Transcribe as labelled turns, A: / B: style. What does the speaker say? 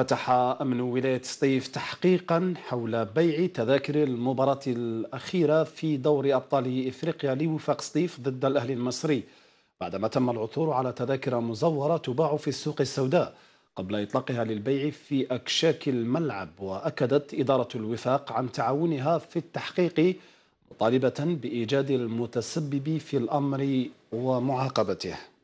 A: فتح أمن ولاية سطيف تحقيقا حول بيع تذاكر المباراة الأخيرة في دوري أبطال إفريقيا لوفاق سطيف ضد الأهلي المصري بعدما تم العثور على تذاكر مزورة تباع في السوق السوداء قبل إطلاقها للبيع في أكشاك الملعب وأكدت إدارة الوفاق عن تعاونها في التحقيق مطالبة بإيجاد المتسبب في الأمر ومعاقبته